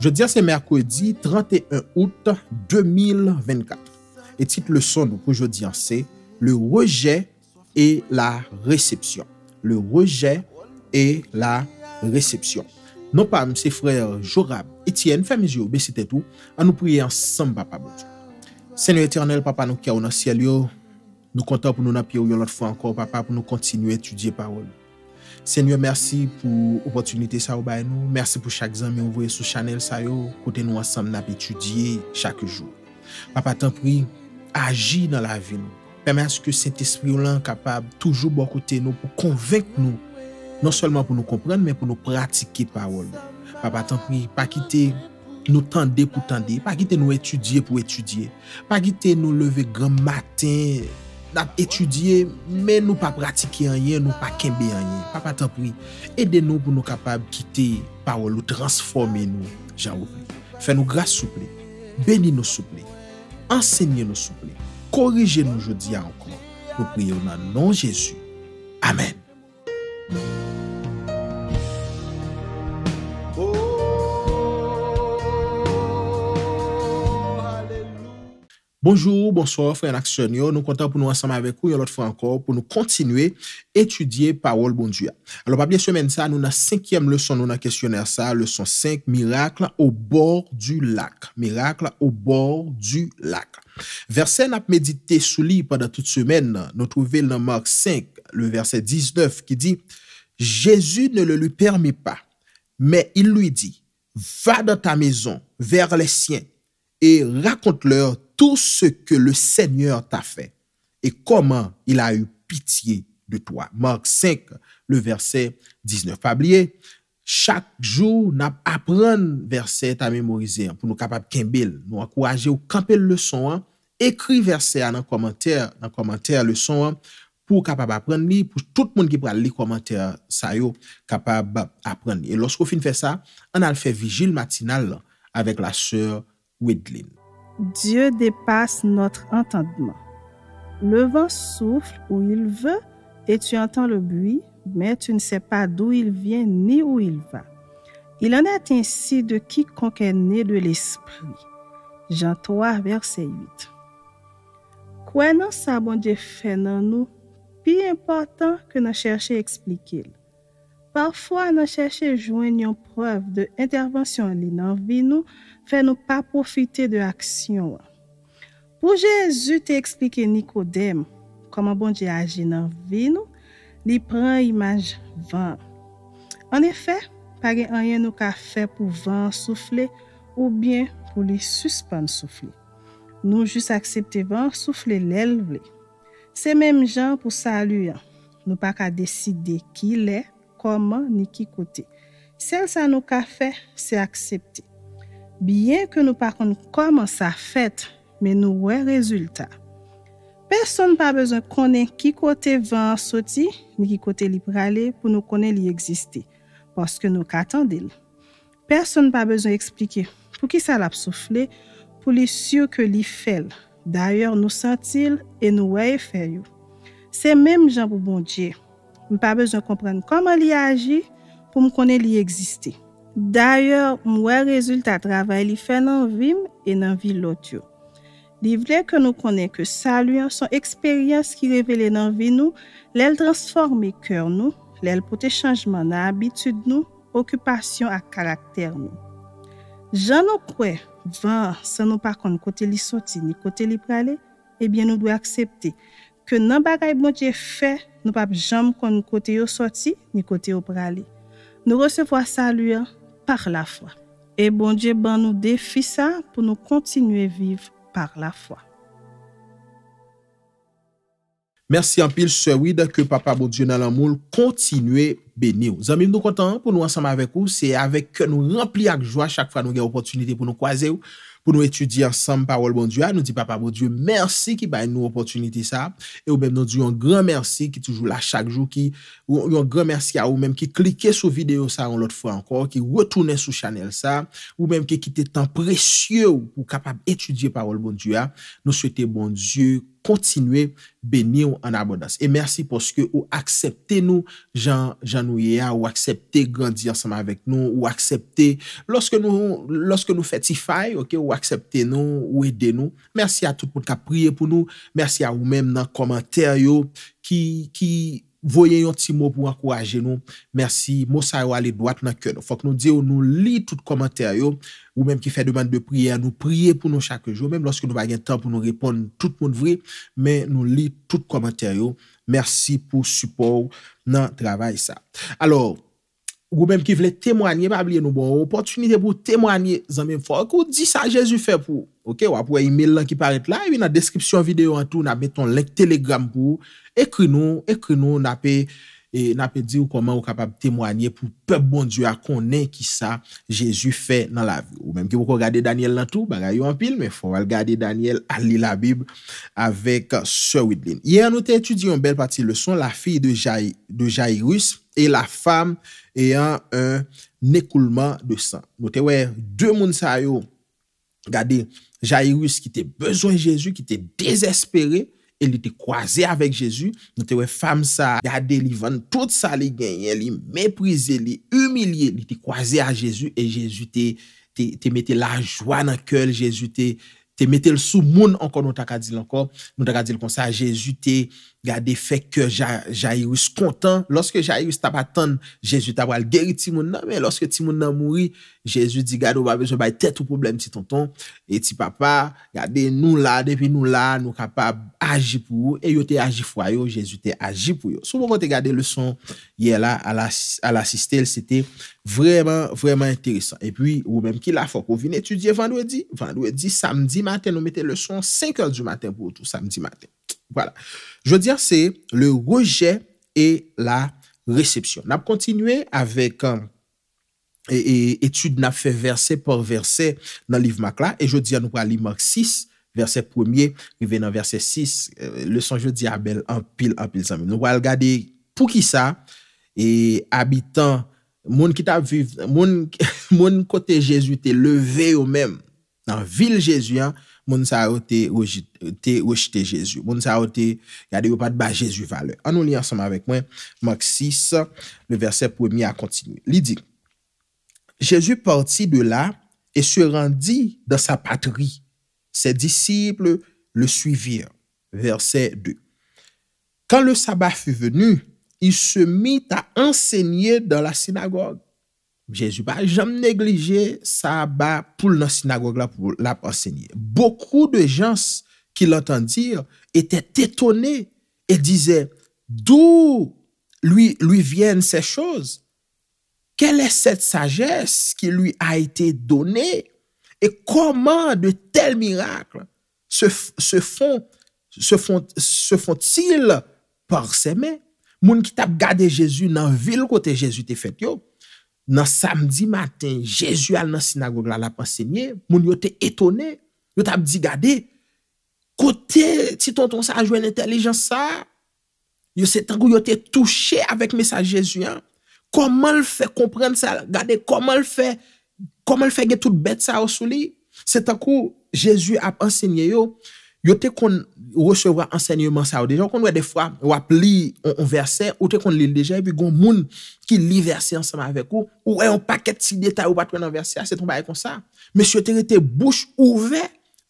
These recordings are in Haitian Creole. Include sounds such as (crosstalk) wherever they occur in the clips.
Je diyan se Merkodi 31 Out 2024 E tit le son nou kou je diyan se Le reje et la recepcion Le reje et la recepcion Non pa mse fre Jorab, Etienne, Femizio, Besitetou An nou priye an Samba Pabot Senyo Eternel, Papa nou kia ou nan sial yo Nou konta pou nou napye ou yon lot fwa anko Papa pou nou kontinu etudye parol Senyo mersi pou opotunite sa ou bay nou, mersi pou chak zan mi ouvoye sou chanel sa yo, kote nou asam napi etudye chak jou. Pa pa tan pri, aji nan la vi nou, peme aske sent espri ou lan kapab toujou bo kote nou pou konvek nou, non solman pou nou kompren men pou nou pratike parol nou. Pa pa tan pri, pa kite nou tende pou tende, pa kite nou etudye pou etudye, pa kite nou leve gran maten, N ap etudye, men nou pa pratike anye, nou pa kembe anye. Papa tapoui, ede nou pou nou kapab kite parolou, transforme nou, javou. Fè nou gras souple, beni nou souple, ensemye nou souple, korije nou jodia ankon. Nou priyo nan non-Jesu. Amen. Bonjour, bonsoir, frères actionnaires. Nous comptons pour nous ensemble avec vous, l'autre fois encore, pour nous continuer à étudier parole bon Dieu. Alors, pas bien semaine ça, nous avons la cinquième leçon, nous avons questionnaire ça, leçon 5, miracle au bord du lac. Miracle au bord du lac. Verset n'a médité sous lui pendant toute semaine. Nous trouvons dans Marc 5, le verset 19, qui dit, Jésus ne le lui permet pas, mais il lui dit, va dans ta maison, vers les siens, et raconte-leur tout se ke le seigneur ta fe, e koman il a eu pitiye de toa. Mark 5, le verse 19, pabliye, chak jou na apren verse ta memorize, pou nou kapab kembil, nou akouraje ou kampe le son, ekri verse an an komenter, an komenter le son, pou kapab apren li, pou tout moun ki pral li komenter, sayo kapab apren li. E losko fin fe sa, an al fe vijil matinal avek la seur Weedling. Dieu dépasse notre entendement. Le vent souffle où il veut et tu entends le bruit, mais tu ne sais pas d'où il vient ni où il va. Il en est ainsi de quiconque est né de l'Esprit. Jean 3, verset 8. Quoi non sa bon Dieu fait dans nous, plus important que de chercher expliquer. Parfwa nan chèche jwen yon prev de intervansyon li nan vi nou, fè nou pa profite de aksyon wè. Pou jè zut te eksplike Nikodem, koman bon di aji nan vi nou, li pren imaj van. An efè, page an yon nou ka fè pou van soufle ou bien pou li suspan soufle. Nou jous aksepte van soufle lèl vle. Se menm jan pou saluyan, nou pa ka deside ki lè, comment ni qui côté. Celle ça nous qu'a fait, c'est accepté. Bien que nous par contre comment ça fait, mais nous ouais résultat. Personne pas besoin connaît qui côté vent sorti ni qui côté libre pour nous connaître lui exister parce que nous qu'attendons. Personne pas besoin expliquer pour qui ça l'a soufflé pour les sûr que li fait. D'ailleurs nous sent-il et nous ouais faire. C'est même Jean pour Dieu. m pa bezon komprenn koman li aji pou m konen li egziste. D'ayor, m wè rezultat travay li fè nan vim e nan vi lot yo. Li vle ke nou konen ke saluyan son eksperyans ki revele nan vi nou, lèl transforme kèr nou, lèl pote chanjman nan abitud nou, okupasyon ak karakter nou. Jan nou kwe, van, se nou pa kon kote li soti ni kote li prale, ebyen nou dwe aksepte. Ke nan bagay bon Dje fè, nou pap jom kon nou kote yo soti ni kote yo prale. Nou resevo a saluyan par la fwa. E bon Dje ban nou defi sa pou nou kontinuye viv par la fwa. Mersi an pil se wida ke papa bou Dje nan lan moul kontinuye beni ou. Zanmim nou kontan pou nou ansama avek ou se avek ke nou rempli ak jwa chak fra nou gen opotunite pou nou kwaze ou. pou nou etudye ansam parol bon Dua, nou di papa bon Dua, mersi ki bay nou opotuniti sa, e ou mèm nou di yon gran mersi, ki toujou la chak jou, yon gran mersi a ou mèm, ki klike sou video sa, yon lot fwa ankor, ki wotoune sou chanel sa, ou mèm ki ki te tan presye, ou kapab etudye parol bon Dua, nou swete bon Dua, kontinue beni ou an abondans. E mersi poske ou aksepte nou, jan ou ye a, ou aksepte grandi ansama vek nou, ou aksepte loske nou feti fay, ou aksepte nou, ou ede nou. Mersi a tout pou ka priye pou nou, mersi a ou menm nan komenteryou ki... Voyen yon ti mo pou akouraje nou. Mersi. Mousa yo ale dwat nan ke nou. Fok nou diyo nou li tout komentaryo. Ou menm ki fè deman de priya. Nou priye pou nou chake jou. Menm loske nou va gen tan pou nou repon tout moun vre. Menm nou li tout komentaryo. Mersi pou support nan travay sa. Alor. Ou go menm ki vle temwanyen, pa blyen nou bon, ou oportunite pou temwanyen, zan menm fwa, ou di sa Jezu fè pou. Ou apwe email lan ki paret la, ou nan deskripsyon videyo an tou, nan met ton link telegram pou, ekre nou, ekre nou, nan pe di ou koman ou kapab temwanyen pou pep bon Diyo a konen ki sa Jezu fè nan la vi. Ou menm ki wakon gade Daniel nan tou, ba gayou an pil, men fwa wal gade Daniel a li la Bib avèk sè ouidlin. Ye anote etudi yon bel pati leson, la fi de Jairus e la fam... Eyan un nekouman de san. Nou te wey, De moun sa yo, Gade, Jairus ki te bezon Jezu, Ki te dezespere, E li te kwaze avek Jezu, Nou te wey, Famsa, Gade li van, Tout sa li genye, Li meprize, Li umilie, Li te kwaze a Jezu, E Jezu te, Te mete la jwa nan kel, Jezu te, Te mete l sou moun, Ankon nou ta kad zile ankon, Nou ta kad zile kon sa, Jezu te, Jezu te, gade fek ke Jairus kontan, loske Jairus taba tan, Jezu taba al geri Timon nan, men loske Timon nan mouri, Jezu di gade ou babe, je baye tet ou problem ti tonton, eti papa, gade nou la, depi nou la, nou kapab aji pou yo, e yo te aji fwayo, Jezu te aji pou yo. Sou moun kon te gade le son, ye la al asistel, sete vreman, vreman enteresan. E pi ou menm ki la fok, ou vini etudye vandou edi, vandou edi, samdi maten, nou mette le son, 5 an du maten pou tou, samdi maten. Voilà, je veux dire c'est le rejet et la réception. On a continué avec un euh, étude, on a fait verset par verset dans le livre Macla, et je veux dire nous voyons l'image 6, verset premier, nous venons verset 6, euh, le songe de Diabel en pile, en pile, en pile. Nous voyons le gars de Poukissa, et habitant, mon (laughs) côté Jésus était levé au même, dans la ville Jésus-en, moun sa Jésus. te il Jezu. Moun sa yo te gade yo pat ba Jezu ensemble avec moi. li 6, le verset premier a continué. Il dit, « Jésus parti de là et se rendit dans sa patrie. Ses disciples le suivirent. Verset 2. Quand le sabbat fut venu, il se mit à enseigner dans la synagogue. Jésus pa jom neglije sa ba pou nan sinagog la pou la pansegne. Bekou de gens ki l'entendir ete t'etone etize d'ou lui vyen se chose. Kel e set sagesse ki lui a ite done? E koman de tel mirakl se fontil par seme? Moun ki tap gade jesu nan vil kote jesu te fet yo. nan samdi maten, Jezu al nan sinagogue la la pansegne, moun yo te etone, yo ta ap di gade, kote, ti tonton sa a jwen intelijans sa, yo se tango yo te touche avèk mesaj Jezu yan, koman l fè komprende sa, gade, koman l fè, koman l fè gen tout bet sa osou li, se tango Jezu ap pansegne yo, yo te kon recevwa ansegnye man sa ou dejan, kon nou e defwa wap li an verse, ou te kon li dejan, e bi gon moun ki li verse ansama avek ou, ou e yon paket si de ta ou batwen an verse, a se tombaye kon sa, mè si yo te rete bouch ouve,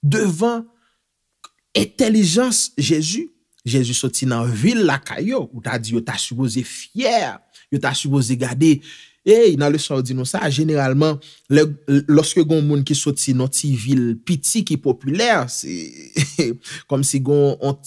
devan etelijans Jezu, Jezu soti nan vil la kayo, ou ta di yo ta suboze fyer, yo ta suboze gade, E, nan le sordi nou sa, generalman, loske gon moun ki soti nan ti vil piti ki populer, se, kom si gon an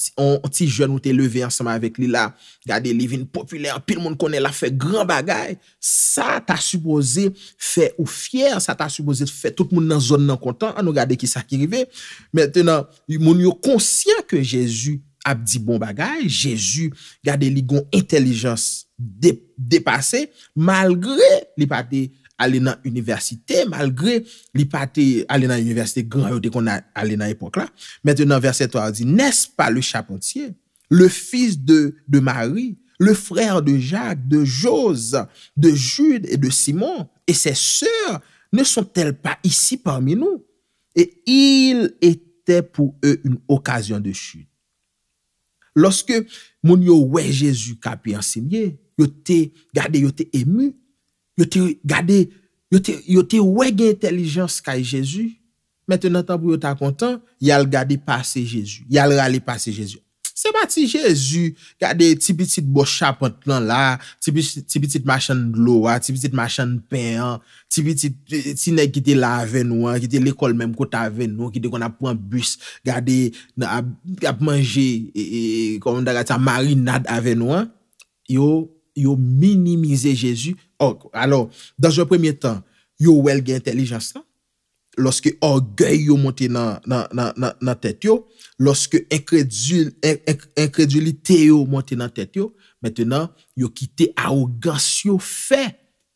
ti joun ou te leve ansama vek li la, gade li vin populer, pil moun konen la fe gran bagay, sa ta suboze fe ou fyer, sa ta suboze fe tout moun nan zon nan kontan, an nou gade ki sa ki rive. Mwen yo konsyen ke Jezu ap di bon bagay, Jezu gade li gon intelijansi, depase malgre li pate ale nan universite, malgre li pate ale nan universite gran yo de kon ale nan epok la. Meten nan verset 3 a di, Nes pa le chapontier, le fils de Marie, le frère de Jacques, de Jose, de Jude et de Simon, et ses soeurs ne sont-elles pas ici parmi nous? Et il était pour eux une occasion de chute. Lorsque mon yo wè Jésus kapi en simye, Yo te, gade, yo te emu. Yo te, gade, yo te, yo te wege intelijans kay Jezu. Mwen te nantan pou yo ta kontan, yal gade pase Jezu. Yal rale pase Jezu. Se ba ti Jezu, gade, ti bitit bochap an tlan la, ti bitit machan lowa, ti bitit machan pen, ti bitit, ti ne kite la ave nou, kite l'ekol menm kote ave nou, kite kon ap pou an bus, gade, ap manje e, e, e komanda gata marinad ave nou, yo yo minimize Jezu. Oh, alors, dans un premier temps, yo ouel gen intelligence-la. Lorsque orgueil yo monte nan tete yo, lorsque incredulité yo monte nan tete yo, maintenant, yo kite arrogant si yo fè.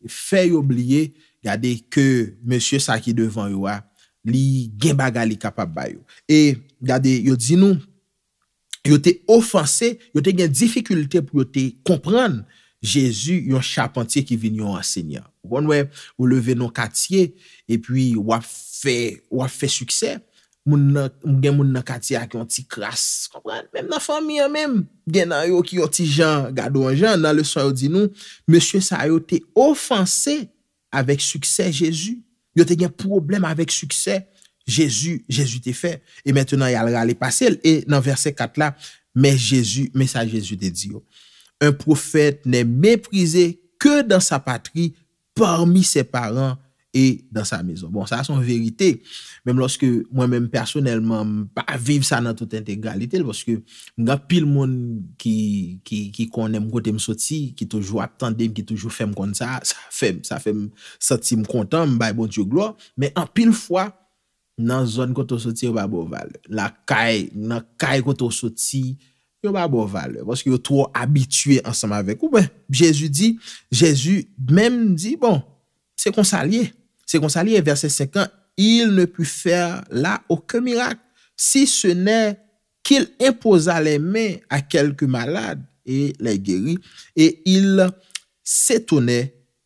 Fè yo oublie, gade, que monsieur Saki devan yo a, li gen baga li kapab ba yo. E, gade, yo di nou, yo te ofanse, yo te gen difficulté pou yo te kompranne, Jezu yon chapantye ki vin yon rasegnan. Wanwe, ou leve non katye, epi wap fe, wap fe suksè, moun gen moun nan katye ak yon ti kras, mèm nan fami yon mèm, gen nan yo ki yon ti jan, gado yon jan, nan le son yo di nou, Monsie sa yo te ofanse, avek suksè Jezu, yo te gen problem avek suksè, Jezu, Jezu te fe, e mètè nan yalra le pase, e nan verse kat la, mè Jezu, mè sa Jezu te di yo. un profet ne meprize ke dan sa patri parmi se paran e dan sa mezon. Bon, sa son verite, menm loske mwen menm personelman pa vive sa nan tout ente egalite, lwoske ngan pil moun ki konen mkote msoti, ki toujou atande, ki toujou fem kon sa, sa fem soti mkontan, mbay bon diyo glo, men an pil fwa nan zon koto soti wabou val, la kay, nan kay koto soti, yo ba bo vale, wos ki yo tro abitue ansama vek. Ou ben, Jezu di, Jezu menm di, bon, se konsalie, se konsalie, verse 5, il ne pu fè la okè mirak, si se nen, kil imposa le men a kelke malade e le geri, e il se tonè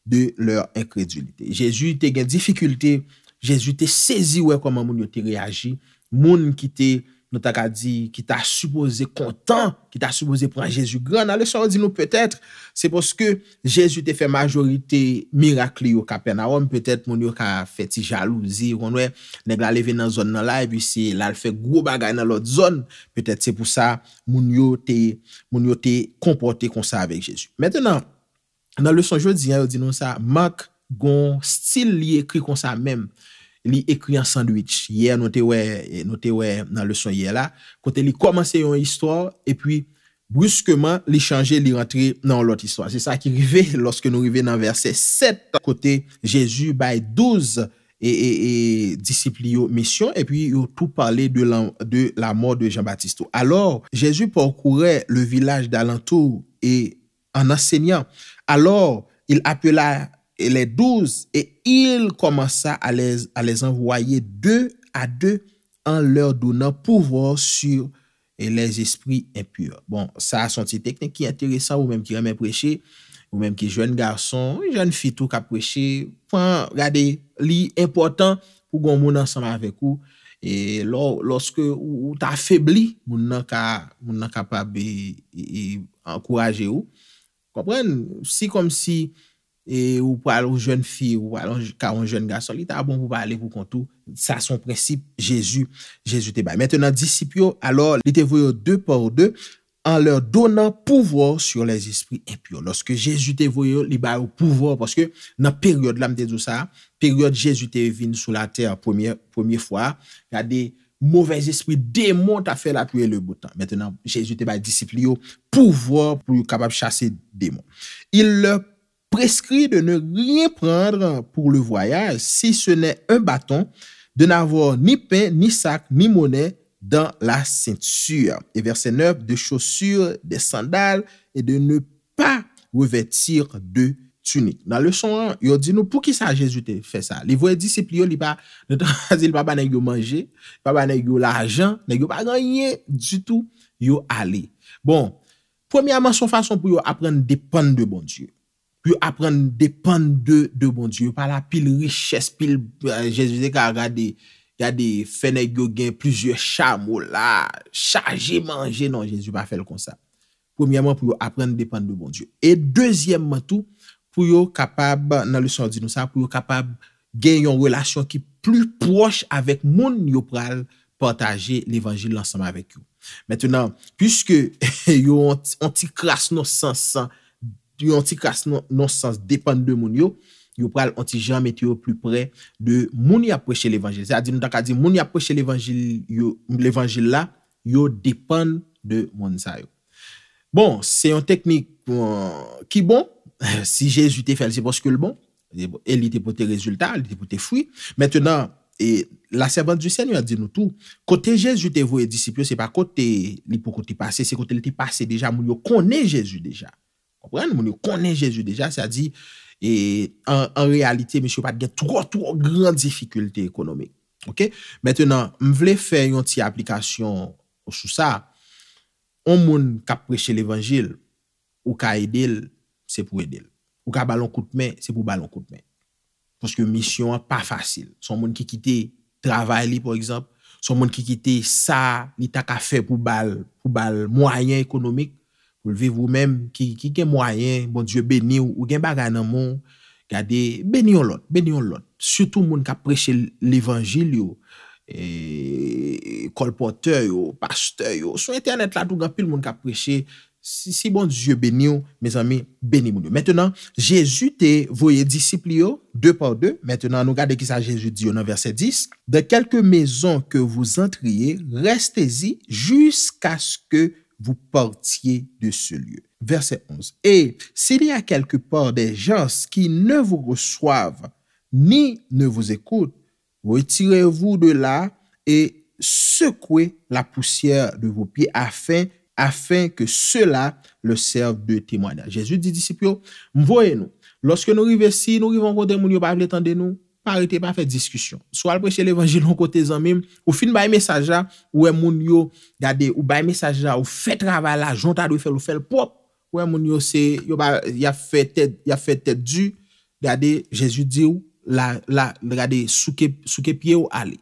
de lèr inkredulite. Jezu te gen difikultè, Jezu te sezi wè koman moun yo te reagi, moun ki te moun yo te reagi, nou ta ka di ki ta supose kontan, ki ta supose pran Jezu gran. Nan le son jodi nou, pwetetre, se pwoske Jezu te fe majorite mirakli yo ka pena om, pwetet moun yo ka feti jalou, zi ronwe, nek la leve nan zon nan la, epi se la fe gro bagay nan lot zon, pwetet se pou sa moun yo te kompote kon sa avek Jezu. Mètè nan, nan le son jodi, nan yo di nou sa, mak gon stil li ekri kon sa mèm, li ekri an sandwitch. Ye note we nan leson ye la. Kote li komanse yon histwo, e pi bruskeman li chanje li rentre nan lot histwo. Se sa ki rive, loske nou rive nan verse 7, kote Jezu bay 12 disiplio misyon, e pi yo tou pale de la mor de Jean-Baptiste. Alors, Jezu pokoure le vilaj dalantou, en ansenyan. Alors, il apela Jean, E le 12, e il koman sa a les envoye de a de an lor donan pouvor sur les esprits impurs. Bon, sa a son ti teknik ki enteresan ou menm ki remen preche, ou menm ki jwen garson, jwen fitou ka preche, pou an gade li important pou goun moun ansan anvek ou. E lor, loske ou ta febli, moun nan ka pa be e ankoraje ou. Komprene, si kom si E ou pa alou jwen fi, ou pa alou karoun jwen ga solita, a bon pou pa ale pou kontou sa son precipe, jesu jesu te bay. Mètè nan disipyo alò, li te voyo dè por dè an lèr donan pouvor sur lèz espri impyo. Lòske jesu te voyo, li bay ou pouvor, pòske nan peryode l'amdè zou sa, peryode jesu te vin sou la tè a pòmiè fòa, y a dè mouvèz espri dèmon ta fè l'aklouè lè boutan. Mètè nan jesu te bay disipyo pouvor pou yo kapab chase dèmon. Il lè Oreskri de ne rien prende pou le voyaj si se ne un baton de n'avou ni pen, ni sak, ni mounen dan la sensur. E verse 9, de chosur, de sandal, e de ne pa revetir de tunik. Nan le son (laughs) an, yo di nou pou ki sa jesute fe sa? Li voyaj disip li yo li pa, le papa nan yo manje, papa nan yo lajan, bon, nan yo pa ganyen, di tou yo ale. Bon, premiyaman son fason pou yo apren depan de bon dieu. pou yo apren depen de de bon Diyo. Yo pa la pil riches, pil... Jezuse ka agade, yade fene yo gen plizye chamo la, chaje manje. Non, Jezuse pa fe l kon sa. Premiyanman, pou yo apren depen de de bon Diyo. E dezyemman tou, pou yo kapab, nan le son di nou sa, pou yo kapab gen yon relasyon ki pli proche avèk moun yo pral pantaje l evanjil l ansama avèk yo. Mètè nan, pyske yo onti kras nou sansan yon ti kras non sans depan de moun yo, yon pral yon ti jan met yo plus pre de moun y apwèche l'évangèl. Zè a di nou tak a di, moun y apwèche l'évangèl yo depan de moun zayon. Bon, se yon teknik ki bon, (laughs) si jésu te fèl, se poske l'bon, el li te pote rezultat, li te pote fwi. Mètè nan, la serban du sènyo a di nou tou, kote jésu te vou et disipyo, se pa kote li pou kote pase, se kote li te pase deja moun yo, kone jésu deja. Mwen konen Jezu deja, sa di, en realite, mwen se pat gen trok trok gran defikulte ekonomik. Mwen vle fè yon ti aplikasyon sou sa, an mwen kap preche l'evangil, ou ka edil, se pou edil. Ou ka balon koutme, se pou balon koutme. Poske misyon pa fasil. Son mwen ki kite travay li, son mwen ki kite sa, ni ta ka fe pou bal mwayen ekonomik, moun vivwou mèm, ki gen mwayen, moun Diyo beni ou gen bagan nan moun, gade, beni yon lot, beni yon lot. Soutou moun kapreche l'Evangil yo, kolpote yo, paste yo, sou internet la, tout gampil moun kapreche, si moun Diyo beni yo, mèz amè, beni moun yo. Mètènan, Jésus te voye disiplio, dè pa ou dè, mètènan, nou gade ki sa Jésus diyo nan versè 10, de kelke mèzon ke vou zantriye, restèzi jysk aske vous partiez de ce lieu. Verset 11. Et s'il y a quelque part des gens qui ne vous reçoivent ni ne vous écoutent, retirez-vous de là et secouez la poussière de vos pieds afin, afin que cela le serve de témoignage. Jésus dit, disciples, voyez-nous. Lorsque nous arrivons ici, nous arrivons au des ne pas nous. pa rete pa fe diskusyon. Sou al preche l'Evangilon kote zan mim, ou fin baye mesaj la, ou e moun yo, gade, ou baye mesaj la, ou fe travay la, jontadwe fe l'o fel pop, ou e moun yo se, yo ba, ya fe ted, ya fe ted du, gade, Jezu di ou, la, la, gade, souke, souke pie ou ale.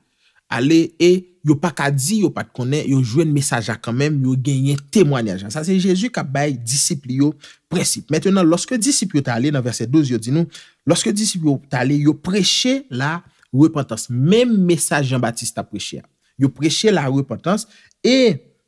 Ale e, yo pa ka di, yo pa te konen, yo jwen mesaja kanmen, yo genyen temwanyan jan. Sa se Jezu ka bay disipli yo presip. Metenon, loske disipli yo ta ale, nan verse 12 yo di nou, loske disipli yo ta ale, yo preche la repotans. Mem mesaj Jean-Baptiste a preche. Yo preche la repotans, e...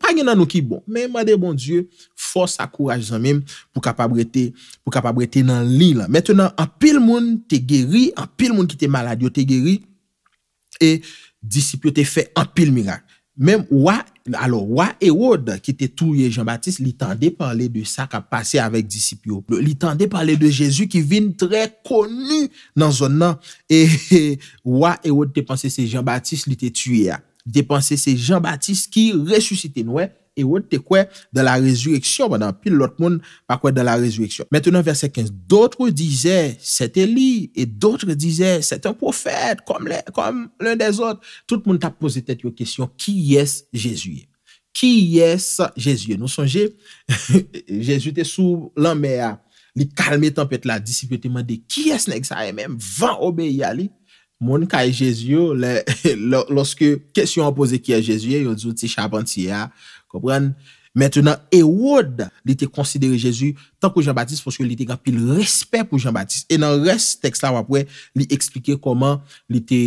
Pa gen nan nou ki bon, men mwade bon Diyo, fos akouraj zon menm pou kapabrete nan li la. Metenan, an pil moun te geri, an pil moun ki te malad yo te geri, e Disipio te fe an pil mirak. Menm wak, alo wak e wad ki te touye Jean-Baptiste, li tende parle de sa ka pase avèk Disipio. Li tende parle de Jezu ki vin tre konu nan zon nan, e wak e wad te pense se Jean-Baptiste li te tuye a. De panse se Jean-Baptiste ki resusite noue e wote kwe de la rezueksyon. Mwen an pil lot moun pa kwe de la rezueksyon. Mwen tenon verse 15. Doutre dize se te li e doutre dize se te profet kom lè, kom lèn de zot. Tout moun ta pose tet yo kesyon ki yes jesuyen. Ki yes jesuyen. Nou sonje, jesuyen te sou lan mè a li kalme tempète la disipyote man de ki yes nek sa e mèm van obeye a li. Moun kaye Jezio, (laughs) loske kesyon apose kiye Jezio, yon di sou ti chaban ti ya, kompren, mentenan e woud li te konsidere Jezio tanko Jean-Baptiste, foske li te gen pil respet pou Jean-Baptiste, e nan res tekst la wapwe, li eksplike koman li te,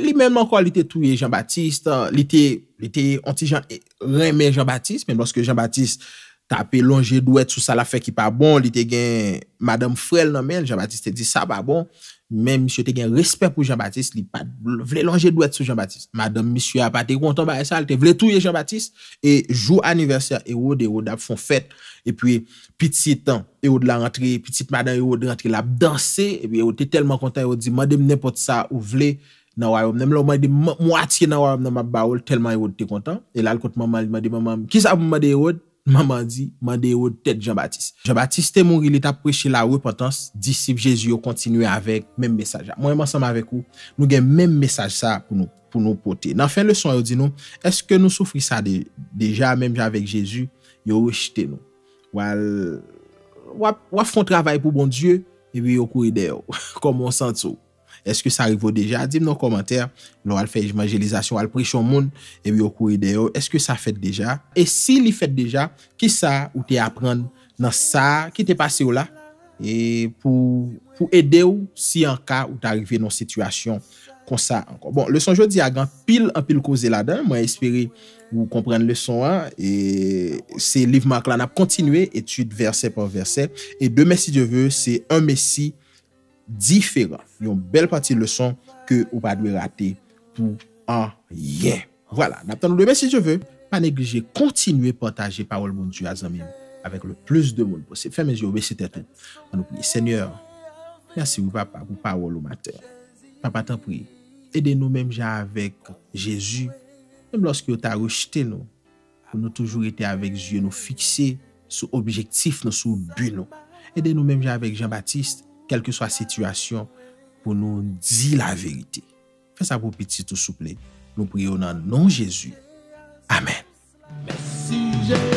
li menman kwa li te touye Jean-Baptiste, li te, li te anti Jean-Baptiste, men loske Jean-Baptiste tape lonje dwet sou sa la fe ki pa bon, li te gen Madame Frel nan men, Jean-Baptiste te di sa ba bon, Men, msye te gen respect pou Jean-Baptiste, li vle longe dwet sou Jean-Baptiste. Madame, msye a pa te kontan ba e sa, al te vle touye Jean-Baptiste. E, jou aniverser, Erode, Erode ap fon fèt. E pwi, piti tan, Erode la rentre, piti madame Erode rentre la ap dansè. E pwi, Erode te telman kontan, Erode di, madame nepot sa ou vle nanwa yom. Nem la, ou madame moati nanwa yom nanma ba ou, telman Erode te kontan. E la, l kontman, madame, madame, kisa mou madame Erode? Maman di, mande oh, yo tet Jean-Baptiste. Jean-Baptiste te moun rili ta preche la repotans, disip Jezu yo kontinuye avek menm mesaja. Moun yon monsanm avek ou, nou gen menm mesaj sa pou nou pote. Nan fen leson yo di nou, eske nou soufri sa deja menm yo avek Jezu, yo rechite nou. Wal, wap fon travay pou bon Diyo, e bi yo kou ide yo, komonsan sou. Est-ce que ça arrive déjà? Dime dans le commentaire. Non, elle fait une evangelisation, elle prie e sur le monde. Et oui, au courrier d'ailleurs, est-ce que ça fait déjà? Et si il y fait déjà, qui ça ou t'y apprend dans ça, qui t'y passez ou là? Et pour aider ou si en cas ou t'arrives dans une situation comme ça. Bon, leçon jeudi, Agam, pile en pile cause là-dedans. Moi, espérez que vous compreniez leçon 1. Et c'est livrement que l'on a continué, e étude verset par verset. Et deux messi je veux, c'est un messi. diferant, yon bel pati le son ke ou pa dwe rate pou an ye. Voilà, natan nou demè si je vè. Pa neglije, kontinuè potaje parol moun diyo a zan mè mè, avèk le plus de moun posè. Fè mè diyo, mè si tèten. An nou pli, sènyor, yansi wou pa pa, wou pa wòl ou mater. Pa patan pli, edè nou mèm jan avèk jèzu, mèm lòs ki yo ta rojtè nou, nou toujou etè avèk jè, nou fixè sou objektif, nou sou bù nou. Edè nou mèm jan avèk jan batist, quelle que soit la situation, pour nous dire la vérité. Fais ça pour petit tout souple. Nous prions dans nom Jésus. Amen. Merci Jésus.